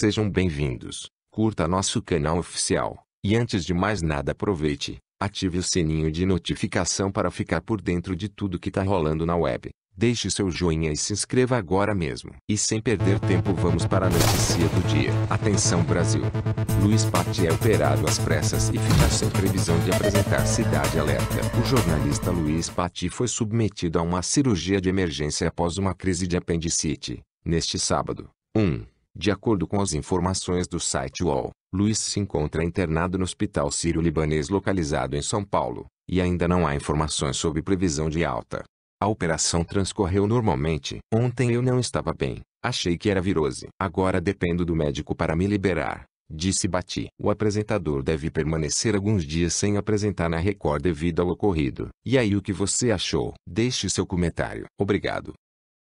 Sejam bem-vindos, curta nosso canal oficial, e antes de mais nada aproveite, ative o sininho de notificação para ficar por dentro de tudo que está rolando na web. Deixe seu joinha e se inscreva agora mesmo. E sem perder tempo, vamos para a notícia do dia. Atenção Brasil! Luiz Patti é operado às pressas e fica sem previsão de apresentar Cidade Alerta. O jornalista Luiz Patti foi submetido a uma cirurgia de emergência após uma crise de apendicite, neste sábado. 1. Um. De acordo com as informações do site UOL, Luiz se encontra internado no Hospital Sírio-Libanês localizado em São Paulo, e ainda não há informações sobre previsão de alta. A operação transcorreu normalmente. Ontem eu não estava bem, achei que era virose. Agora dependo do médico para me liberar, disse Bati. O apresentador deve permanecer alguns dias sem apresentar na Record devido ao ocorrido. E aí o que você achou? Deixe seu comentário. Obrigado.